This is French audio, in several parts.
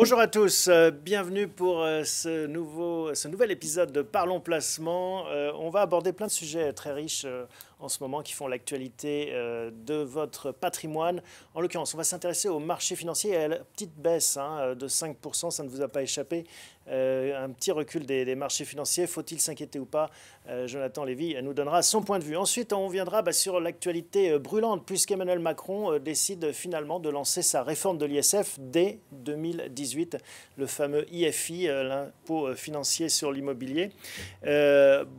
Bonjour à tous, euh, bienvenue pour euh, ce, nouveau, ce nouvel épisode de Parlons Placement. Euh, on va aborder plein de sujets très riches en ce moment qui font l'actualité euh, de votre patrimoine. En l'occurrence, on va s'intéresser au marché financier la petite baisse hein, euh, de 5%, ça ne vous a pas échappé. Euh, un petit recul des, marchés financiers, faut-il s'inquiéter ou pas Jonathan Lévy nous donnera son point de vue. Ensuite, on viendra bah, sur l'actualité brûlante, puisqu'Emmanuel Macron décide finalement de lancer sa réforme de l'ISF dès 2018, le fameux IFI, l'impôt financier sur l'immobilier.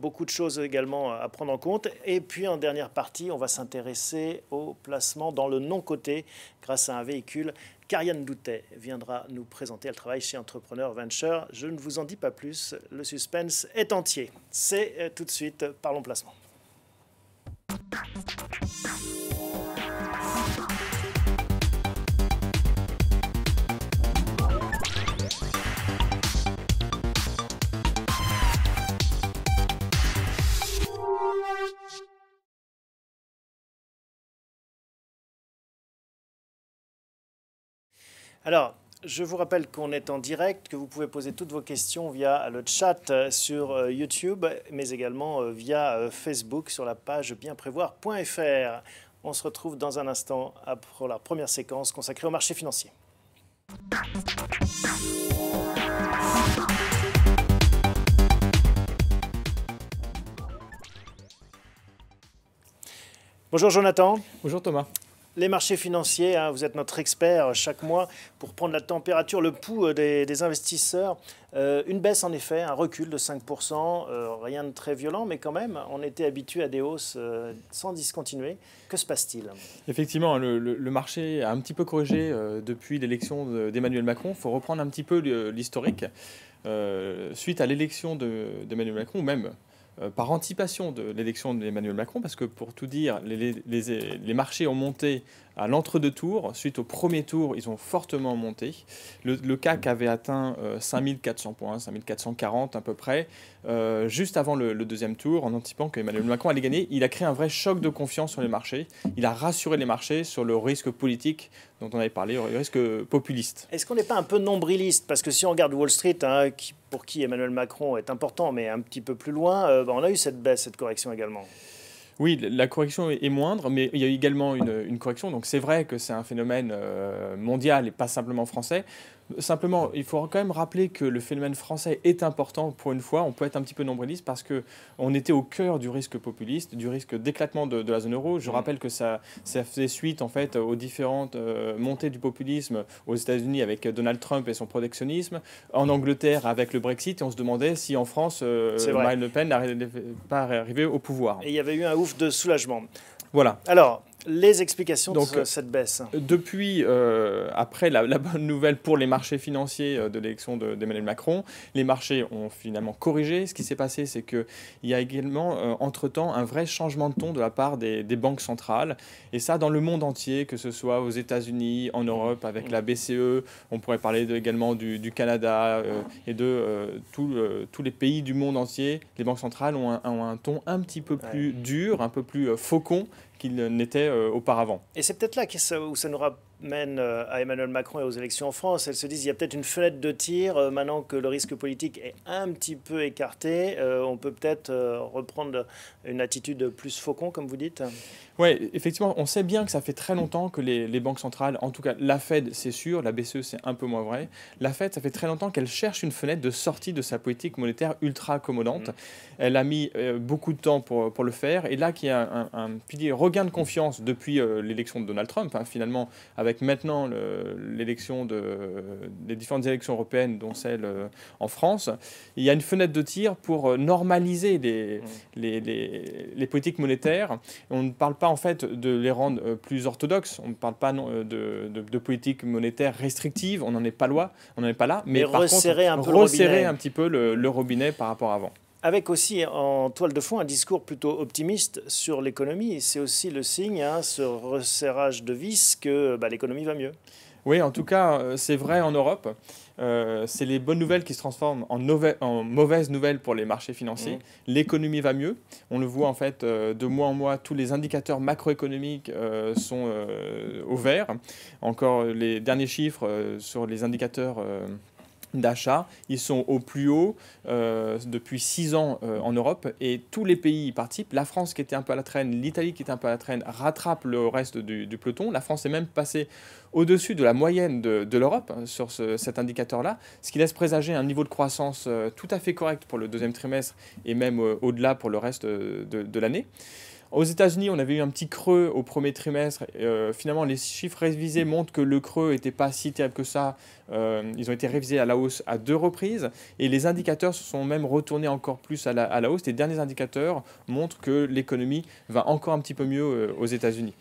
beaucoup de choses également à prendre en compte. Et puis, en dernière partie, on va s'intéresser au placement dans le non-côté grâce à un véhicule qu'Ariane Doutet viendra nous présenter. Elle travaille chez Entrepreneur Venture. Je ne vous en dis pas plus, le suspense est entier. C'est euh, tout de suite Parlons Placement. Alors, je vous rappelle qu'on est en direct, que vous pouvez poser toutes vos questions via le chat euh, sur euh, YouTube, mais également euh, via Facebook sur la page bienprévoir.fr. On se retrouve dans un instant pour la première séquence consacrée au marché financier. Bonjour Jonathan. Bonjour Thomas. Les marchés financiers, hein. vous êtes notre expert euh, chaque mois pour prendre la température, le pouls euh, des, investisseurs. Euh, une baisse en effet, un recul de 5%, rien de très violent, mais quand même, on était habitué à des hausses sans discontinuer. Que se passe-t-il Effectivement, le, marché a un petit peu corrigé depuis l'élection d'Emmanuel Macron. Il faut reprendre un petit peu l'historique. suite à l'élection d'Emmanuel Macron, même euh, par anticipation de l'élection d'Emmanuel Macron, parce que pour tout dire, les, marchés ont monté à l'entre-deux tours. Suite au premier tour, ils ont fortement monté. Le, CAC avait atteint 5400 euh, points, 5440 à peu près, euh, juste avant le, deuxième tour, en anticipant qu'Emmanuel Macron allait gagner. Il a créé un vrai choc de confiance sur les marchés. Il a rassuré les marchés sur le risque politique dont on avait parlé, le risque populiste. Est-ce qu'on n'est pas un peu nombriliste Parce que si on regarde Wall Street, hein, qui pour qui Emmanuel Macron est important, mais un petit peu plus loin, euh, bah, on a eu cette baisse, cette correction également. Oui, la correction est moindre, mais il y a également une, correction. Donc c'est vrai que c'est un phénomène euh, mondial et pas simplement français. Simplement, il faut quand même rappeler que le phénomène français est important pour une fois. On peut être un petit peu nombriliste parce qu'on était au cœur du risque populiste, du risque d'éclatement de, la zone euro. Je mm. rappelle que ça, ça faisait suite en fait aux différentes euh, montées du populisme aux États-Unis avec Donald Trump et son protectionnisme, en Angleterre avec le Brexit. Et on se demandait si en France, euh, Marine Le Pen n'arrivait pas arriver au pouvoir. Et il y avait eu un de soulagement. Voilà. Alors, les explications de cette baisse. Depuis, euh, après la, bonne nouvelle pour les marchés financiers euh, de l'élection d'Emmanuel Macron, les marchés ont finalement corrigé. Ce qui s'est passé, c'est qu'il y a également, euh, entre-temps, un vrai changement de ton de la part des, banques centrales. Et ça, dans le monde entier, que ce soit aux États-Unis, en Europe, avec la BCE, on pourrait parler également du, Canada et de tous les pays du monde entier. Les banques centrales ont un, ton un petit peu plus dur, un peu plus faucon qu'il n'était euh, auparavant. Et c'est peut-être là où ça nous, mène euh, à Emmanuel Macron et aux élections en France. Elles se disent il y a peut-être une fenêtre de tir euh, maintenant que le risque politique est un petit peu écarté. Euh, on peut peut-être reprendre une attitude plus faucon, comme vous dites. Oui, effectivement, on sait bien que ça fait très longtemps que les, banques centrales, en tout cas la Fed, c'est sûr, la BCE, c'est un peu moins vrai. La Fed, ça fait très longtemps qu'elle cherche une fenêtre de sortie de sa politique monétaire ultra accommodante. Mmh. Elle a mis beaucoup de temps pour, pour, le faire. Et là, qu'il y a un, regain de confiance depuis l'élection de Donald Trump, hein, finalement, avec avec maintenant l'élection de, les différentes élections européennes, dont celle euh, en France, il y a une fenêtre de tir pour euh, normaliser mm. les, les, politiques monétaires. On ne parle pas en fait de les rendre euh, plus orthodoxes, on ne parle pas de, de, monétaires restrictives. on n'en est pas loin, on n'en est pas là, mais, resserrer, un, un petit peu le, le robinet par rapport à avant avec aussi en toile de fond un discours plutôt optimiste sur l'économie. C'est aussi le signe, hein, ce resserrage de vis, que bah, l'économie va mieux. Oui, en tout cas, euh, c'est vrai en Europe. Euh, c'est les bonnes nouvelles qui se transforment en, en mauvaises nouvelles pour les marchés financiers. Mmh. L'économie va mieux. On le voit en fait euh, de mois en mois, tous les indicateurs macroéconomiques sont au vert. Encore les derniers chiffres sur les indicateurs d'achat. Ils sont au plus haut euh, depuis six ans euh, en Europe et tous les pays y participent. La France qui était un peu à la traîne, l'Italie qui était un peu à la traîne rattrape le reste du, peloton. La France est même passée au-dessus de la moyenne de, l'Europe hein, sur cet indicateur-là, ce qui laisse présager un niveau de croissance euh, tout à fait correct pour le deuxième trimestre et même au-delà pour le reste de l'année. Aux États-Unis, on avait eu un petit creux au premier trimestre. Euh, finalement, les chiffres révisés montrent que le creux n'était pas si terrible que ça. Euh, ils ont été révisés à la hausse à deux reprises et les indicateurs se sont même retournés encore plus à la, à la hausse. Les derniers indicateurs montrent que l'économie va encore un petit peu mieux euh, aux États-Unis.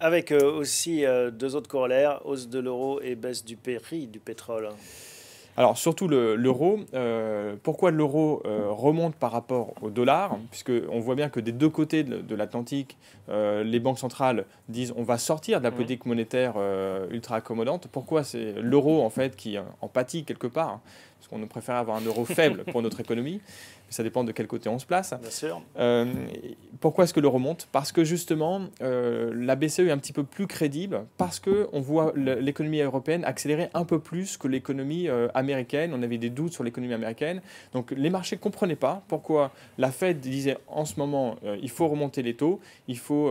Avec aussi deux autres corollaires, hausse de l'euro et baisse du prix du pétrole. Alors surtout l'euro, euh, pourquoi l'euro euh, remonte par rapport au dollar Puisqu'on on voit bien que des deux côtés de, l'Atlantique, euh, les banques centrales disent on va sortir de la mhm. politique monétaire ultra accommodante. Pourquoi c'est l'euro en fait qui en pâtit quelque part parce qu'on préfère avoir un euro faible pour notre économie, ça dépend de quel côté on se place. Bien sûr. Euh, pourquoi est-ce que l'euro monte Parce que justement, euh, la BCE est un petit peu plus crédible, parce qu'on voit l'économie européenne accélérer un peu plus que l'économie euh, américaine. On avait des doutes sur l'économie américaine. Donc les marchés ne comprenaient pas pourquoi la Fed disait en ce moment, il faut remonter les taux, il faut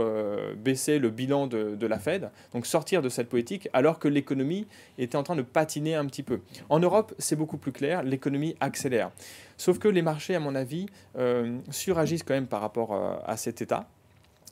baisser le bilan de, de la Fed, donc sortir de cette politique, alors que l'économie était en train de patiner un petit peu. En Europe, c'est beaucoup plus clair l'économie accélère. Sauf que les marchés, à mon avis, euh, suragissent quand même par rapport euh, à cet état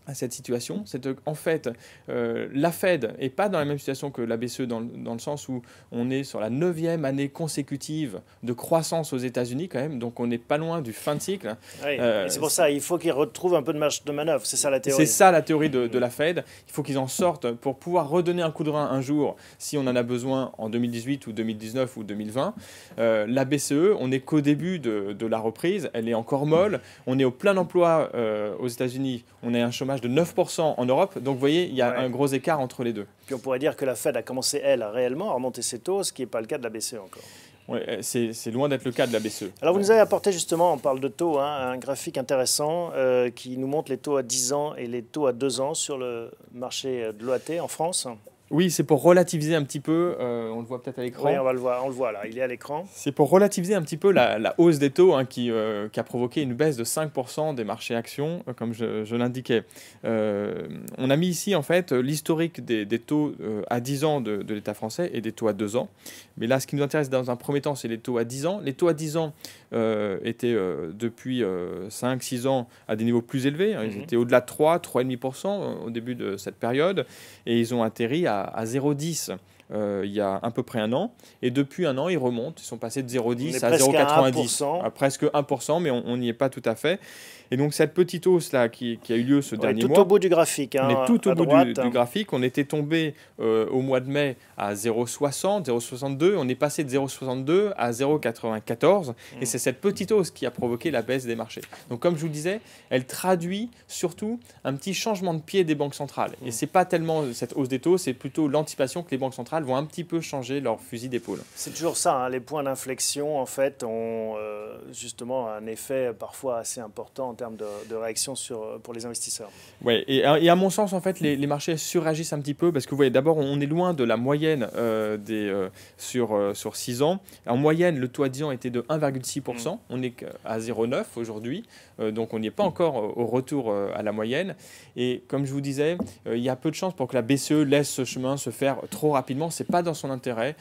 à cette situation, c'est euh, en fait euh, la Fed est pas dans la même situation que la BCE dans le, sens où on est sur la neuvième année consécutive de croissance aux États-Unis quand même, donc on n'est pas loin du fin de cycle. Euh, c'est pour ça, il faut qu'ils retrouvent un peu de marge de manœuvre, c'est ça la théorie. C'est ça la théorie de, la Fed, il faut qu'ils en sortent pour pouvoir redonner un coup de rein un jour si on en a besoin en 2018 ou 2019 ou 2020. la BCE, on est qu'au début de, de, la reprise, elle est encore molle, on est au plein emploi aux États-Unis, on a un chômage de 9% en Europe. Donc vous voyez, il y a un gros écart entre les deux. Puis on pourrait dire que la Fed a commencé, elle, réellement à remonter ses taux, ce qui n'est pas le cas de la BCE encore. Euh, c'est loin d'être le cas de la BCE. Alors vous nous avez apporté justement, on parle de taux, hein, un graphique intéressant euh, qui nous montre les taux à 10 ans et les taux à 2 ans sur le marché euh, de l'OAT en France. Oui, c'est pour relativiser un petit peu, euh, on le voit peut-être à l'écran. Oui, on, va le voir, on le voit là, il est à l'écran. C'est pour relativiser un petit peu la, hausse des taux hein, qui, euh, qui, a provoqué une baisse de 5% des marchés actions, euh, comme je, l'indiquais. on a mis ici en fait l'historique des, taux à 10 ans de, l'État français et des taux à 2 ans. Mais là, ce qui nous intéresse dans un premier temps, c'est les taux à 10 ans. Les taux à 10 ans étaient depuis 5-6 ans à des niveaux plus élevés. Hein. ils mhm. étaient au-delà de 3, 3,5% au début de cette période. Et ils ont atterri à à, 0,10 euh, il y a à peu près un an. Et depuis un an, ils remontent. Ils sont passés de 0,10 à 0,90. À, presque 1%, mais on n'y est pas tout à fait. Et donc cette petite hausse là qui, a eu lieu ce dernier est tout mois, au bout du graphique. Hein, on est tout au bout du, graphique. On était tombé euh, au mois de mai à 0,60, 0,62. On est passé de 0,62 à 0,94. Et mm. c'est cette petite hausse qui a provoqué la baisse des marchés. Donc comme je vous disais, elle traduit surtout un petit changement de pied des banques centrales. Et Et mm. c'est pas tellement cette hausse des taux, c'est plutôt l'anticipation que les banques centrales vont un petit peu changer leur fusil d'épaule. C'est toujours ça. Hein, les points d'inflexion en fait ont euh, justement un effet parfois assez important en de, réaction sur, euh, pour les investisseurs. Oui, euh, et, à mon sens, en fait, les, marchés suragissent un petit peu parce que vous voyez, d'abord, on est loin de la moyenne euh, des, sur, sur 6 ans. En moyenne, le taux à 10 ans était de 1,6%. Mm. On est à 0,9 aujourd'hui. donc, on n'y est pas encore au retour à la moyenne. Et comme je vous disais, il y a peu de chances pour que la BCE laisse ce chemin se faire trop rapidement. Ce n'est pas dans son intérêt.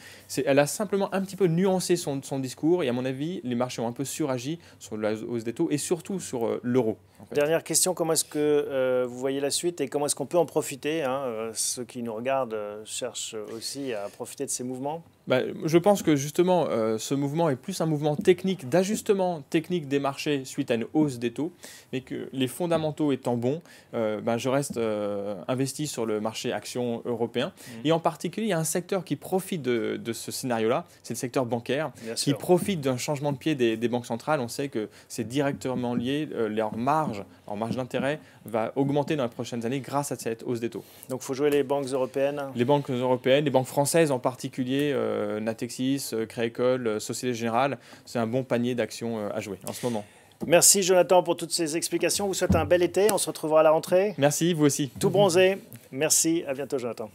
Elle a simplement un petit peu nuancé son, son discours. Et à mon avis, les marchés ont un peu suragi sur la hausse des taux et surtout sur l'euro. Dernière question, comment est-ce que euh, vous voyez la suite et comment est-ce qu'on peut en profiter hein, euh, Ceux qui nous regardent euh, cherchent aussi à profiter de ces mouvements. Bah, je pense que justement, euh, ce mouvement est plus un mouvement technique, d'ajustement technique des marchés suite à une hausse des taux, mais que les fondamentaux étant bons, euh, bah, je reste euh, investi sur le marché action européen. Mm. Et en particulier, il y a un secteur qui profite de, ce scénario-là, c'est le secteur bancaire, qui profite d'un changement de pied des, banques centrales. On sait que c'est directement lié, leur marge, leur marge d'intérêt va augmenter dans les prochaines années grâce à cette hausse des taux. Donc il faut jouer les banques européennes Les banques européennes, les banques françaises en particulier euh, Natexis, euh, Créécole, euh, Société Générale. C'est un bon panier d'actions à jouer en ce moment. Merci Jonathan pour toutes ces explications. Vous souhaite un bel été. On se retrouvera à la rentrée. Merci, vous aussi. Tout bronzé. Merci. À bientôt Jonathan.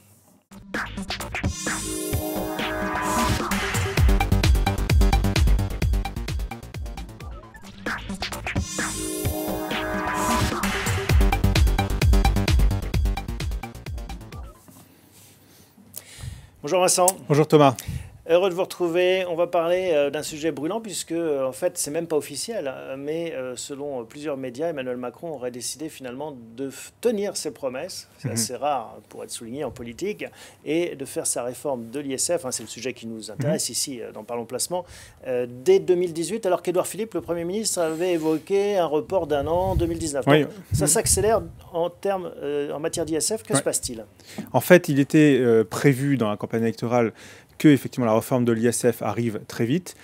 Bonjour Vincent. Bonjour Thomas. Heureux de vous retrouver. On va parler euh, d'un sujet brûlant puisque, euh, en fait, c'est même pas officiel. Hein, mais euh, selon plusieurs médias, Emmanuel Macron aurait décidé finalement de tenir ses promesses. C'est mhm. assez rare hein, pour être souligné en politique et de faire sa réforme de l'ISF. c'est le sujet qui nous mhm. intéresse ici dans Parlons Placement dès 2018, alors qu'Edouard Philippe, le Premier ministre, avait évoqué un report d'un an 2019. ça mhm. s'accélère en en matière d'ISF. Que se passe-t-il En fait, il était prévu dans la campagne électorale que effectivement la réforme de l'ISF arrive très vite.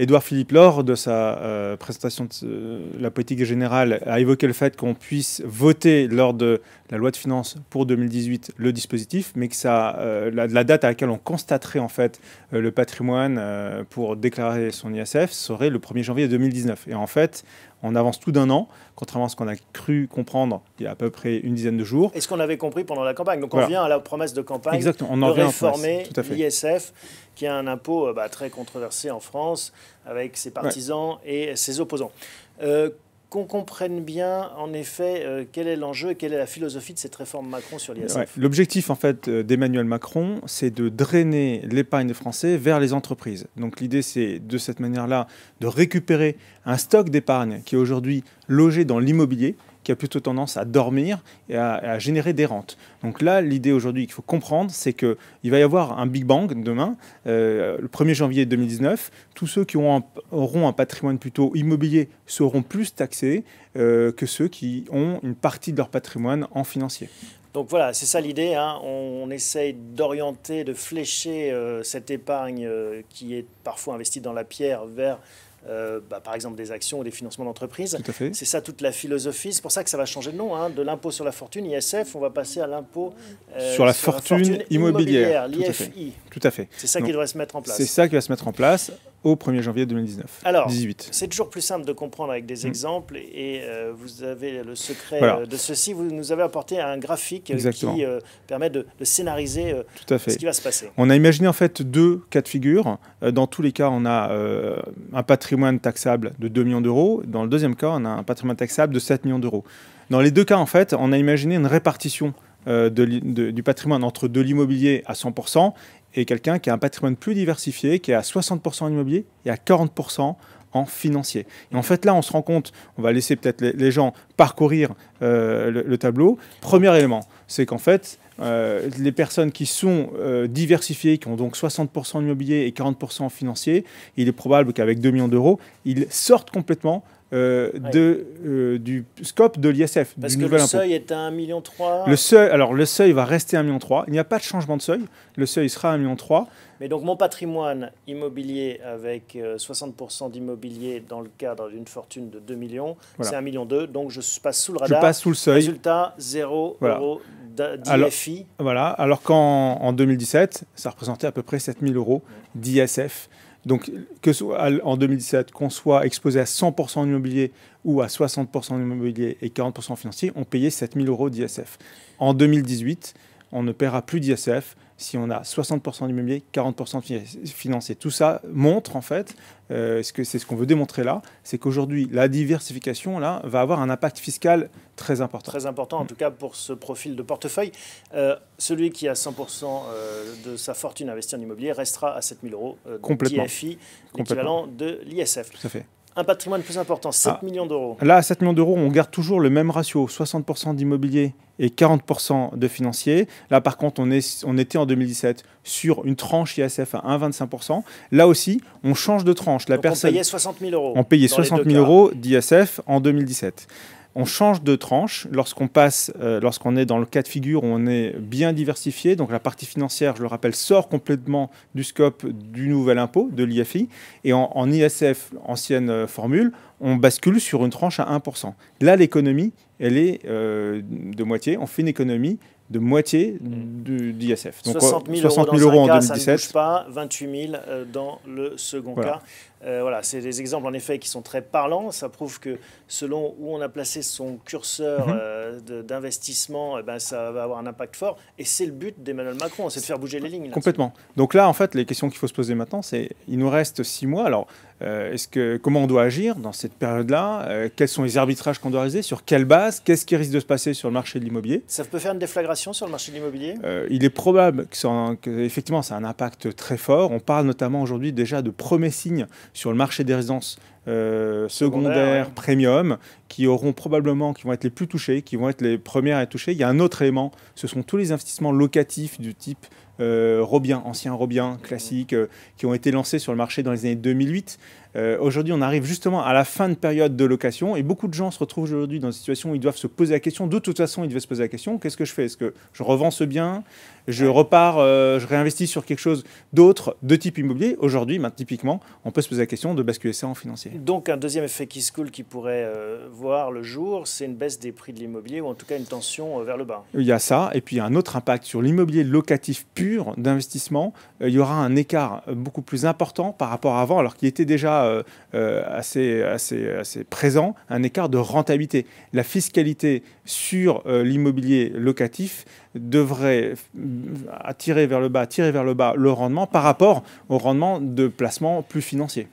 Édouard Philippe Laure, de sa euh, présentation de la politique générale, a évoqué le fait qu'on puisse voter lors de la loi de finances pour 2018 le dispositif, mais que ça, euh, la, la, date à laquelle on constaterait en fait euh, le patrimoine pour déclarer son ISF serait le 1er janvier 2019. Et en fait, on avance tout d'un an, contrairement à ce qu'on a cru comprendre il y a à peu près une dizaine de jours. Et ce qu'on avait compris pendant la campagne. Donc on vient à la promesse de campagne Exactement, on en de réformer l'ISF, qui a un impôt euh, bah, très controversé en France, avec ses partisans et ses opposants. Euh, qu'on comprenne bien, en effet, euh, quel est l'enjeu et quelle est la philosophie de cette réforme Macron sur l'ISF. L'objectif, en fait, euh, d'Emmanuel Macron, c'est de drainer l'épargne des Français vers les entreprises. Donc l'idée, c'est de cette manière-là de récupérer un stock d'épargne qui est aujourd'hui logé dans l'immobilier qui a plutôt tendance à dormir et à, générer des rentes. Donc là, l'idée aujourd'hui qu'il faut comprendre, c'est qu'il va y avoir un Big Bang demain, euh, le 1er janvier 2019. Tous ceux qui ont auront un patrimoine plutôt immobilier seront plus taxés euh, que ceux qui ont une partie de leur patrimoine en financier. Donc voilà, c'est ça l'idée. Hein. On, essaye d'orienter, de flécher euh, cette épargne qui est parfois investie dans la pierre vers euh, bah, par exemple des actions ou des financements d'entreprise. C'est ça toute la philosophie. C'est pour ça que ça va changer de nom. Hein. De l'impôt sur la fortune, ISF, on va passer à l'impôt euh, sur, la, fortune immobilière, l'IFI. Tout à fait. C'est ça qui devrait se mettre en place. C'est ça qui va se mettre en place au 1er janvier 2019. Alors, c'est toujours plus simple de comprendre avec des mm. exemples et euh, vous avez le secret euh, de ceci. Vous nous avez apporté un graphique euh, qui permet de, scénariser Tout à fait. ce qui va se passer. On a imaginé en fait deux cas de figure. Dans tous les cas, on a un patrimoine taxable de 2 millions d'euros. Dans le deuxième cas, on a un patrimoine taxable de 7 millions d'euros. Dans les deux cas, en fait, on a imaginé une répartition du patrimoine entre de l'immobilier à 100% et quelqu'un qui a un patrimoine plus diversifié, qui est à 60% en immobilier et à 40% en financier. Et en fait, là, on se rend compte, on va laisser peut-être les, gens parcourir euh, le, tableau. Premier élément, c'est qu'en fait, euh, les personnes qui sont euh, diversifiées, qui ont donc 60% en immobilier et 40% en financier, il est probable qu'avec 2 millions d'euros, ils sortent complètement euh, de, euh, du scope de l'ISF. Parce du que le seuil est à 1,3 million. Le seuil, alors le seuil va rester à 1,3 million. Il n'y a pas de changement de seuil. Le seuil sera à 1,3 million. Mais donc mon patrimoine immobilier avec 60% euh, d'immobilier dans le cadre d'une fortune de 2 millions, c'est 1,2 million. Donc je passe sous le radar. Je passe sous le seuil. Résultat, 0 voilà. euros d'IFI. voilà. Alors qu'en 2017, ça représentait à peu près 7 000 euros d'ISF. Donc, que en 2017, qu'on soit exposé à 100% immobilier ou à 60% immobilier et 40% financier, on payait 7000 euros d'ISF. En 2018, on ne paiera plus d'ISF si on a 60% d'immobilier, 40% financier. Tout ça montre en fait, euh, ce que c'est ce qu'on veut démontrer là, c'est qu'aujourd'hui la diversification là va avoir un impact fiscal très important. Très important en tout cas pour ce profil de portefeuille. Euh, celui qui a 100% euh, de sa fortune investie en immobilier restera à 7000 euros de Complètement. l'équivalent de l'ISF. Tout à fait un patrimoine plus important, 7 ah. millions d'euros. Là, à 7 millions d'euros, on garde toujours le même ratio, 60% d'immobilier et 40% de financier. Là, par contre, on, est, on était en 2017 sur une tranche ISF à 1,25%. Là aussi, on change de tranche. La personne, on payait 60 000 euros. On payait 60 000 euros d'ISF en 2017 on change de tranche lorsqu'on passe, euh, lorsqu'on est dans le cas de figure où on est bien diversifié. Donc la partie financière, je le rappelle, sort complètement du scope du nouvel impôt, de l'IFI. Et en, ISF, ancienne euh, formule, on bascule sur une tranche à 1%. Là, l'économie, elle est euh, de moitié. On fait une économie de moitié d'ISF. Donc 60 000, euros, en 2017. Ça pas, 28 000 dans le second cas. Euh, voilà, c'est des exemples en effet qui sont très parlants. Ça prouve que selon où on a placé son curseur mhm. euh, d'investissement, eh ben, ça va avoir un impact fort. Et c'est le but d'Emmanuel Macron, c'est de faire bouger les lignes. Complètement. Donc là, en fait, les questions qu'il faut se poser maintenant, c'est il nous reste six mois. Alors, euh, est-ce que comment on doit agir dans cette période-là Quels sont les arbitrages qu'on doit réaliser Sur quelle base Qu'est-ce qui risque de se passer sur le marché de l'immobilier Ça peut faire une déflagration sur le marché de l'immobilier Il est probable que, que effectivement, ça a un impact très fort. On parle notamment aujourd'hui déjà de premiers signes sur le marché des résidences euh, secondaires, premium, qui auront probablement, qui vont être les plus touchés, qui vont être les premières à être touchées. Il y a un autre élément, ce sont tous les investissements locatifs du type euh, Robien, ancien Robien classique, euh, qui ont été lancés sur le marché dans les années 2008. Euh, aujourd'hui, on arrive justement à la fin de période de location et beaucoup de gens se retrouvent aujourd'hui dans une situation où ils doivent se poser la question. De toute façon, ils devaient se poser la question qu'est-ce que je fais Est-ce que je revends ce bien Je repars, euh, je réinvestis sur quelque chose d'autre, de type immobilier Aujourd'hui, ben, typiquement, on peut se poser la question de basculer ça en financier. Donc, un deuxième effet qui se coule qui pourrait euh, voir le jour, c'est une baisse des prix de l'immobilier ou en tout cas une tension vers le bas. Il y a ça, et puis il y a un autre impact sur l'immobilier locatif pur d'investissement. il y aura un écart beaucoup plus important par rapport à avant, alors qu'il était déjà euh, euh, assez, assez, présent, un écart de rentabilité. La fiscalité sur euh, l'immobilier locatif devrait attirer vers le bas, tirer vers le bas le rendement par rapport au rendement de placement plus financier.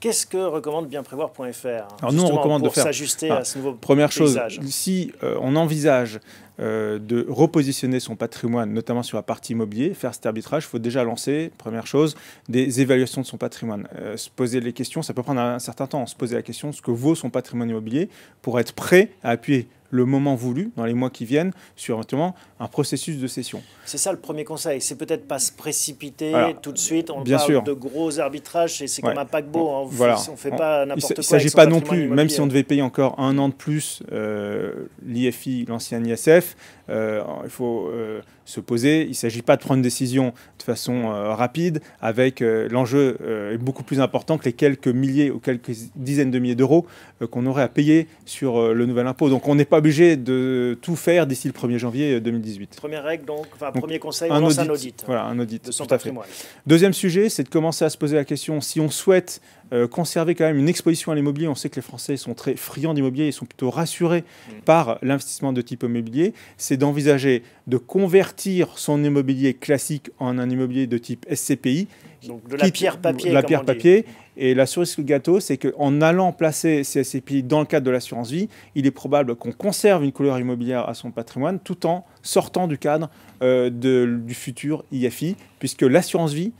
Qu'est-ce que recommande bienprévoir.fr hein, Alors nous, on recommande pour de s'ajuster à ce nouveau Première chose, si euh, on envisage euh, de repositionner son patrimoine, notamment sur la partie immobilier, faire cet arbitrage, il faut déjà lancer, première chose, des évaluations de son patrimoine. Euh, se poser les questions, ça peut prendre un certain temps, se poser la question de ce que vaut son patrimoine immobilier pour être prêt à appuyer le moment voulu, dans les mois qui viennent, sur éventuellement un processus de cession. C'est ça le premier conseil, c'est peut-être pas se précipiter tout de suite, on Bien parle de gros arbitrages, c'est comme un paquebot, hein, voilà. fait pas Il ne s'agit pas non plus, même si on devait payer encore un an de plus euh, l'IFI, l'ancien ISF, euh, il faut euh, se poser. Il ne s'agit pas de prendre une décision de façon rapide, avec l'enjeu est beaucoup plus important que les quelques milliers ou quelques dizaines de milliers d'euros qu'on aurait à payer sur le nouvel impôt. Donc on n'est pas obligé de tout faire d'ici le 1er janvier 2018. Première règle, donc, enfin, premier conseil, on un lance audit, un audit. Voilà, un audit. De son patrimoine. Deuxième sujet, c'est de commencer à se poser la question si on souhaite euh, conserver quand même une exposition à l'immobilier. On sait que les Français sont très friands d'immobilier et sont plutôt rassurés mm. par l'investissement de type immobilier. C'est d'envisager de convertir son immobilier classique en un immobilier de type SCPI. de la pierre-papier. Et la cerise sur le gâteau, c'est qu'en allant placer ces SCPI dans le cadre de l'assurance vie, il est probable qu'on conserve une couleur immobilière à son patrimoine tout en sortant du cadre euh, du futur IFI, puisque l'assurance vie,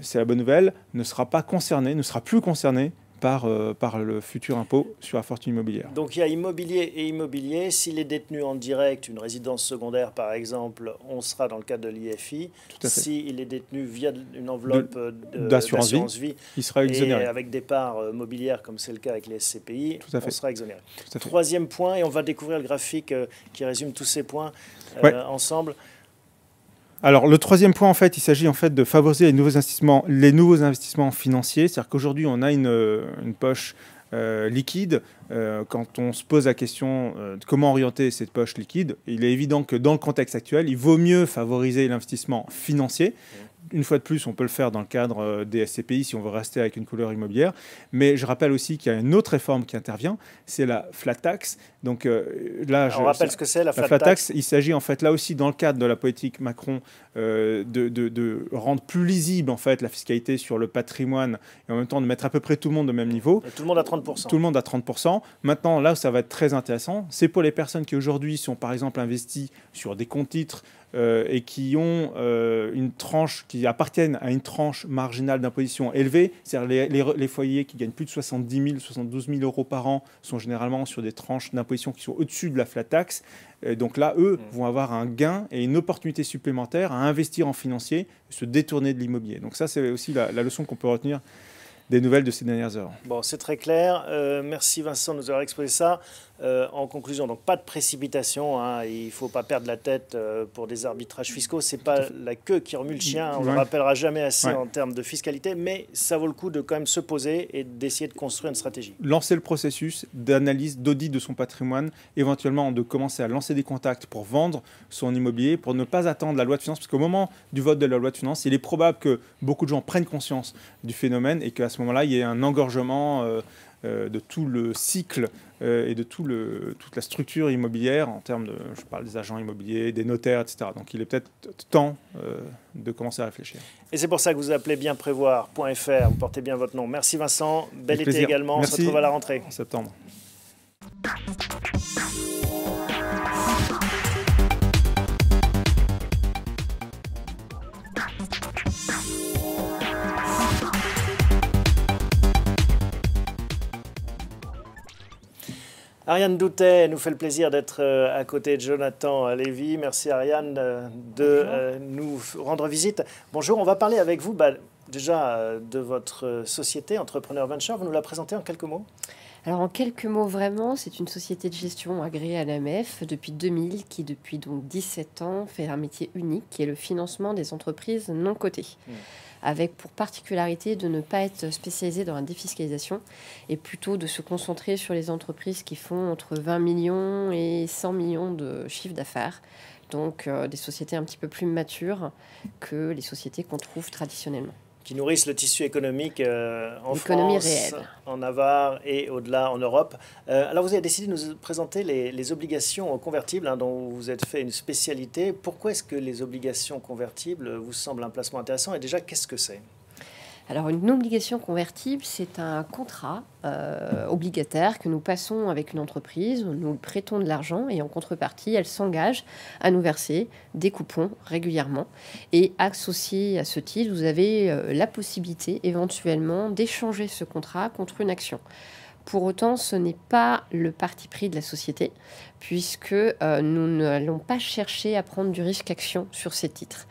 c'est la bonne nouvelle, ne sera pas concerné, ne sera plus concerné par, euh, par, le futur impôt sur la fortune immobilière. Donc il y a immobilier et immobilier. S'il est détenu en direct, une résidence secondaire par exemple, on sera dans le cadre de l'IFI. S'il est détenu via une enveloppe euh, d'assurance vie, il sera exonéré. Et avec des parts euh, mobilières comme c'est le cas avec les SCPI, on sera exonéré. Troisième point, et on va découvrir le graphique qui résume tous ces points ensemble. Alors le troisième point, en fait, il s'agit en fait de favoriser les nouveaux investissements, les nouveaux investissements financiers. C'est-à-dire qu'aujourd'hui, on a une, euh, poche euh, liquide. Euh, quand on se pose la question de comment orienter cette poche liquide, il est évident que dans le contexte actuel, il vaut mieux favoriser l'investissement financier. Mmh une fois de plus, on peut le faire dans le cadre euh, des SCPI si on veut rester avec une couleur immobilière. Mais je rappelle aussi qu'il y a une autre réforme qui intervient, c'est la flat tax. Donc euh, là, je, rappelle ce que c'est la, flat, tax. Il s'agit en fait là aussi dans le cadre de la politique Macron euh, de, rendre plus lisible en fait la fiscalité sur le patrimoine et en même temps de mettre à peu près tout le monde au même niveau. tout le monde à 30 Tout le monde à 30 Maintenant, là où ça va être très intéressant, c'est pour les personnes qui aujourd'hui sont par exemple investies sur des comptes titres euh, et qui ont euh, une tranche, qui appartiennent à une tranche marginale d'imposition élevée, c'est-à-dire les, les, foyers qui gagnent plus de 70 000, 72 000 euros par an sont généralement sur des tranches d'imposition qui sont au-dessus de la flat tax. donc là, eux mmh. vont avoir un gain et une opportunité supplémentaire à investir en financier, se détourner de l'immobilier. Donc ça, c'est aussi la, leçon qu'on peut retenir des nouvelles de ces dernières heures. Bon, c'est très clair. Euh, merci Vincent de nous avoir exposé ça. Euh, en conclusion, donc pas de précipitation, hein. il ne faut pas perdre la tête euh, pour des arbitrages fiscaux, ce n'est pas la queue qui remue le chien, on ne rappellera jamais assez en termes de fiscalité, mais ça vaut le coup de quand même se poser et d'essayer de construire une stratégie. Lancer le processus d'analyse, d'audit de son patrimoine, éventuellement de commencer à lancer des contacts pour vendre son immobilier, pour ne pas attendre la loi de finances, parce qu'au moment du vote de la loi de finances, il est probable que beaucoup de gens prennent conscience du phénomène et qu'à ce moment-là, il y ait un engorgement. Euh, euh, de tout le cycle euh, et de tout le, toute la structure immobilière en termes de, je parle des agents immobiliers, des notaires, etc. Donc il est peut-être temps euh, de commencer à réfléchir. Et c'est pour ça que vous appelez bienprévoir.fr, vous portez bien votre nom. Merci Vincent, bel été également, on se retrouve à la rentrée. En septembre. Ariane Doutet nous fait le plaisir d'être euh, à côté de Jonathan euh, Lévy. Merci Ariane euh, de nous rendre visite. Bonjour, on va parler avec vous bah, déjà de votre société Entrepreneur Venture. Vous nous la présentez en quelques mots alors en quelques mots vraiment, c'est une société de gestion agréée à l'AMF depuis 2000 qui depuis donc 17 ans fait un métier unique qui est le financement des entreprises non cotées. Hmm avec pour particularité de ne pas être spécialisé dans la défiscalisation et plutôt de se concentrer sur les entreprises qui font entre 20 millions et 100 millions de chiffres d'affaires. Donc euh, des sociétés un petit peu plus matures que les sociétés qu'on trouve traditionnellement qui nourrissent le tissu économique euh, en France, en Navarre et au-delà en Europe. Euh, alors vous avez décidé de nous présenter les, obligations convertibles hein, dont vous êtes fait une spécialité. Pourquoi est-ce que les obligations convertibles vous semblent un placement intéressant et déjà qu'est-ce que c'est alors une obligation convertible, c'est un contrat euh, obligataire que nous passons avec une entreprise, nous prêtons de l'argent et en contrepartie, elle s'engage à nous verser des coupons régulièrement. Et associé à ce titre, vous avez euh, la possibilité éventuellement d'échanger ce contrat contre une action. Pour autant, ce n'est pas le parti pris de la société, puisque euh, nous n'allons pas chercher à prendre du risque action sur ces titres.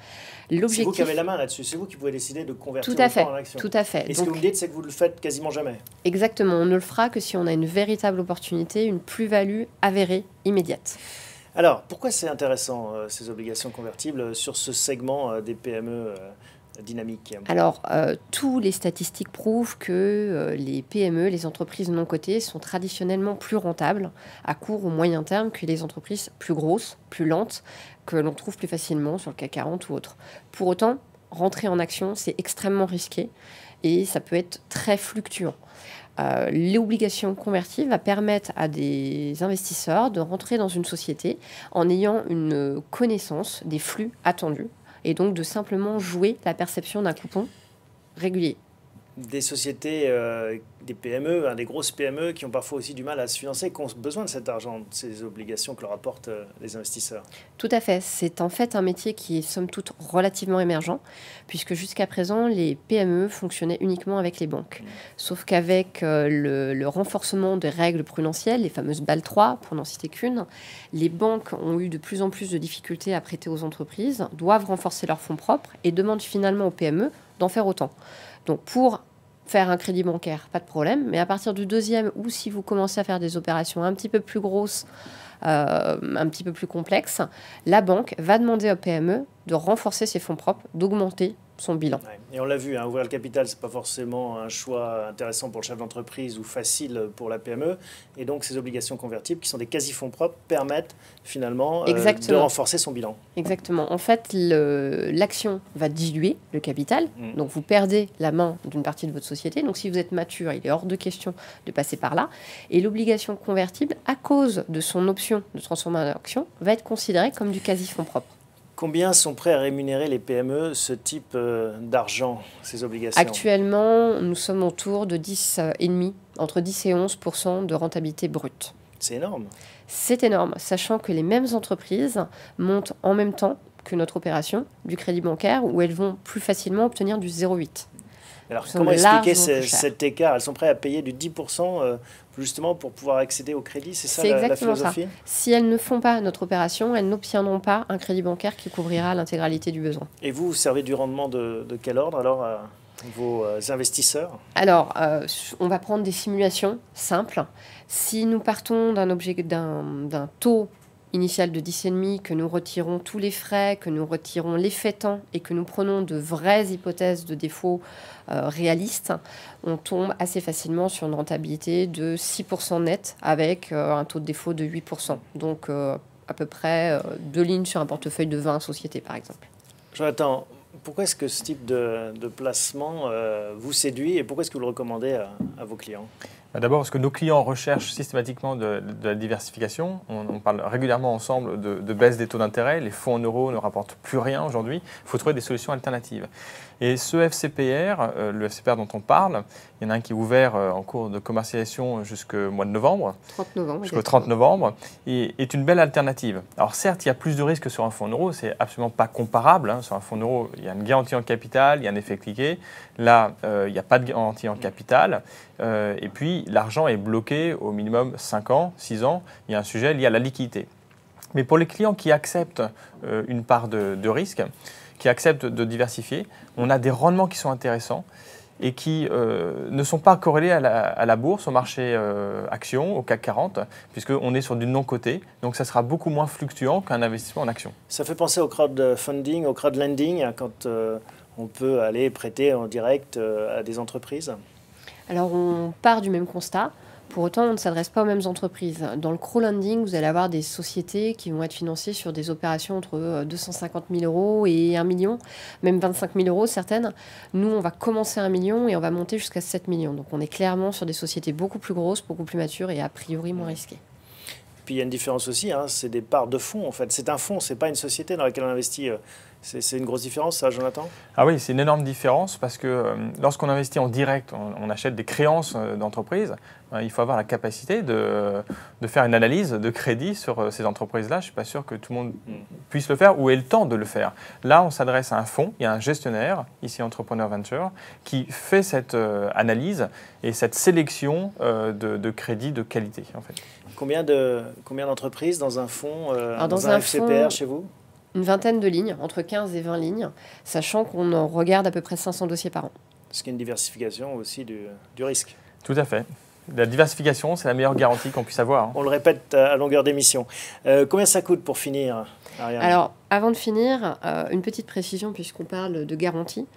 C'est vous qui avez la main là-dessus, c'est vous qui pouvez décider de convertir tout à fait, en action. Tout à fait. Et ce que vous dites, c'est que vous le faites quasiment jamais. Exactement, on ne le fera que si on a une véritable opportunité, une plus-value avérée, immédiate. Alors, pourquoi c'est intéressant, euh, ces obligations convertibles, euh, sur ce segment des PME alors, euh, tous les statistiques prouvent que euh, les PME, les entreprises non cotées, sont traditionnellement plus rentables à court ou moyen terme que les entreprises plus grosses, plus lentes, que l'on trouve plus facilement sur le CAC 40 ou autre. Pour autant, rentrer en action, c'est extrêmement risqué et ça peut être très fluctuant. Euh, l'obligation convertie va permettre à des investisseurs de rentrer dans une société en ayant une connaissance des flux attendus et donc de simplement jouer la perception d'un coupon régulier des sociétés, euh, des PME, hein, des grosses PME qui ont parfois aussi du mal à se financer, qui ont besoin de cet argent, de ces obligations que leur apportent euh, les investisseurs. Tout à fait. C'est en fait un métier qui est somme toute relativement émergent, puisque jusqu'à présent, les PME fonctionnaient uniquement avec les banques. Mmh. Sauf qu'avec euh, le, le, renforcement des règles prudentielles, les fameuses BAL 3, pour n'en citer qu'une, les banques ont eu de plus en plus de difficultés à prêter aux entreprises, doivent renforcer leurs fonds propres et demandent finalement aux PME d'en faire autant. Donc pour faire un crédit bancaire, pas de problème. Mais à partir du deuxième, ou si vous commencez à faire des opérations un petit peu plus grosses, euh, un petit peu plus complexes, la banque va demander aux PME de renforcer ses fonds propres, d'augmenter son bilan. Et on l'a vu, hein, ouvrir le capital, ce n'est pas forcément un choix intéressant pour le chef d'entreprise ou facile pour la PME. Et donc, ces obligations convertibles, qui sont des quasi-fonds propres, permettent finalement euh, de renforcer son bilan. Exactement. En fait, l'action va diluer le capital. Mm. Donc, vous perdez la main d'une partie de votre société. Donc, si vous êtes mature, il est hors de question de passer par là. Et l'obligation convertible, à cause de son option de transformer en action, va être considérée comme du quasi-fonds propre. Combien sont prêts à rémunérer les PME ce type euh, d'argent, ces obligations Actuellement, nous sommes autour de 10,5, euh, entre 10 et 11 de rentabilité brute. C'est énorme. C'est énorme, sachant que les mêmes entreprises montent en même temps que notre opération du crédit bancaire où elles vont plus facilement obtenir du 0,8. Alors comment expliquer cet écart Elles sont prêtes à payer du 10% euh, justement pour pouvoir accéder au crédit, c'est ça la, philosophie ça. Si elles ne font pas notre opération, elles n'obtiendront pas un crédit bancaire qui couvrira l'intégralité du besoin. Et vous, vous servez du rendement de, quel ordre alors euh, vos euh, investisseurs Alors, on va prendre des simulations simples. Si nous partons d'un taux Initial de 10,5, que nous retirons tous les frais, que nous retirons les temps et que nous prenons de vraies hypothèses de défauts euh, réalistes, on tombe assez facilement sur une rentabilité de 6% net avec euh, un taux de défaut de 8%. Donc euh, à peu près deux lignes sur un portefeuille de 20 sociétés par exemple. Jonathan, pourquoi est-ce que ce type de, placement vous séduit et pourquoi est-ce que vous le recommandez à vos clients bah, d'abord, parce que nos clients recherchent systématiquement de, la diversification. On, parle régulièrement ensemble de, baisse des taux d'intérêt. Les fonds en euros ne rapportent plus rien aujourd'hui. Il faut trouver des solutions alternatives. Et ce FCPR, euh, le FCPR dont on parle, il y en a un qui est ouvert euh, en cours de commercialisation jusqu'au mois de novembre. 30 novembre. Jusqu'au 30 novembre. est une belle alternative. Alors certes, il y a plus de risques sur un fonds en euros. C'est absolument pas comparable. Hein. Sur un fonds en euros, il y a une garantie en capital, il y a un effet cliqué. Là, euh, il n'y a pas de garantie en capital. Euh, et puis, l'argent est bloqué au minimum 5 ans, 6 ans. Il y a un sujet lié à la liquidité. Mais pour les clients qui acceptent euh, une part de, risque, qui acceptent de diversifier, on a des rendements qui sont intéressants et qui euh, ne sont pas corrélés à la, bourse, au marché action, au CAC 40, puisqu'on est sur du non-coté. Donc ça sera beaucoup moins fluctuant qu'un investissement en action. Ça fait penser au crowdfunding, au crowdlending, hein, quand on peut aller prêter en direct à des entreprises alors on part du même constat. Pour autant, on ne s'adresse pas aux mêmes entreprises. Dans le lending vous allez avoir des sociétés qui vont être financées sur des opérations entre 250 euh, 000 euros et 1 million, même 25 000 euros certaines. Nous, on va commencer à 1 million et on va monter jusqu'à 7 millions. Donc on est clairement sur des sociétés beaucoup plus grosses, beaucoup plus matures et a priori moins risquées. Puis il y a une différence aussi, hein, c'est des parts de fonds en fait. C'est un fonds, c'est pas une société dans laquelle on investit euh, c'est une grosse différence, ça, Jonathan Ah oui, c'est une énorme différence parce que euh, lorsqu'on investit en direct, on, achète des créances euh, d'entreprises, euh, il faut avoir la capacité de, faire une analyse de crédit sur ces entreprises-là. Je ne suis pas sûr que tout le monde mm. puisse le faire ou ait le temps de le faire. Là, on s'adresse à un fonds, il y a un gestionnaire, ici Entrepreneur Venture, qui fait cette analyse et cette sélection de, crédits de qualité. En fait. Combien d'entreprises dans un fonds, dans, un, FCPR chez vous une vingtaine de lignes, entre 15 et 20 lignes, sachant qu'on en regarde à peu près 500 dossiers par an. Ce qui est une diversification aussi du, risque. Tout à fait. La diversification, c'est la meilleure garantie qu'on puisse avoir. Hein. On le répète euh, à longueur d'émission. Euh, combien ça coûte pour finir Ariane Alors, avant de finir, euh, une petite précision puisqu'on parle de garantie.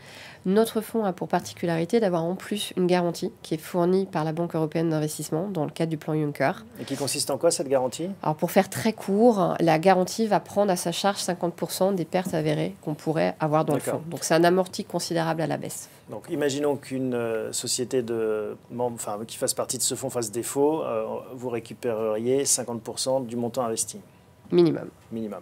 Notre fonds a pour particularité d'avoir en plus une garantie qui est fournie par la Banque européenne d'investissement dans le cadre du plan Juncker. Et qui consiste en quoi cette garantie Alors pour faire très court, la garantie va prendre à sa charge 50% des pertes avérées qu'on pourrait avoir dans le fonds. Donc c'est un amorti considérable à la baisse. Donc imaginons qu'une euh, société de, enfin, qui fasse partie de ce fonds fasse défaut, euh, vous récupéreriez 50% du montant investi. Minimum. Minimum.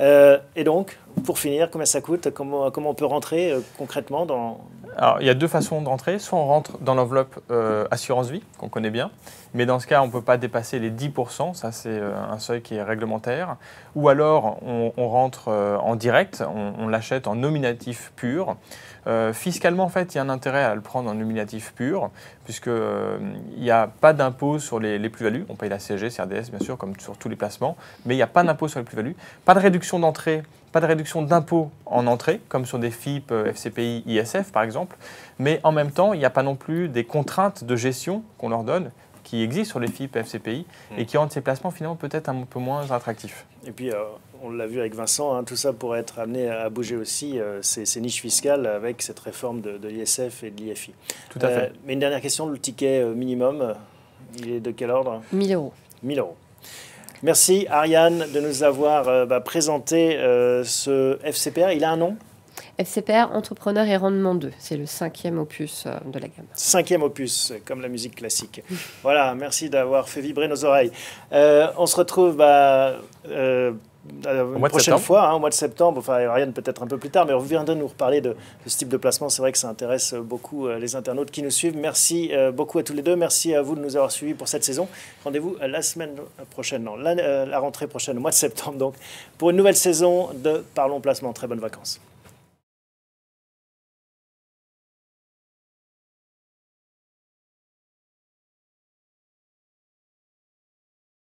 Euh, et donc, pour finir, combien ça coûte comment, comment on peut rentrer euh, concrètement dans... Alors, il y a deux façons d'entrer. Soit on rentre dans l'enveloppe euh, assurance vie, qu'on connaît bien, mais dans ce cas, on ne peut pas dépasser les 10%, ça c'est un seuil qui est réglementaire. Ou alors, on, rentre en direct, on l'achète en nominatif pur. Euh, fiscalement, en fait, il y a un intérêt à le prendre en nominatif pur, puisqu'il euh, n'y a pas d'impôt sur les, plus-values. On paye la CG, CRDS, bien sûr, comme sur tous les placements, mais il n'y a pas d'impôt sur les plus-values. Pas de réduction d'entrée, pas de réduction d'impôt en entrée, comme sur des FIP, euh, FCPI, ISF, par exemple. Mais en même temps, il n'y a pas non plus des contraintes de gestion qu'on leur donne qui existent sur les FIP, FCPI, et hmm. qui rendent ces placements finalement peut-être un peu moins attractifs. Et puis, on l'a vu avec Vincent, hein, tout ça pourrait être amené à bouger aussi euh, ces, niches fiscales avec cette réforme de, l'ISF et de l'IFI. Tout à euh, fait. mais une dernière question, le ticket euh, minimum, il est de quel ordre 1000 euros. 1000 euros. Merci Ariane de nous avoir bah, présenté ce FCPR. Il a un nom FCPR Entrepreneur et Rendement 2. C'est le cinquième opus de la gamme. Cinquième opus, comme la musique classique. voilà, merci d'avoir fait vibrer nos oreilles. on se retrouve bah, la euh, prochaine fois, hein, au mois de septembre, enfin Ariane peut-être un peu plus tard, mais on viendra nous reparler de, ce type de placement. C'est vrai que ça intéresse euh, beaucoup euh, les internautes qui nous suivent. Merci beaucoup à tous les deux. Merci à vous de nous avoir suivis pour cette saison. Rendez-vous la semaine prochaine, non, la, la rentrée prochaine, au mois de septembre donc, pour une nouvelle saison de Parlons Placement. Très bonnes vacances.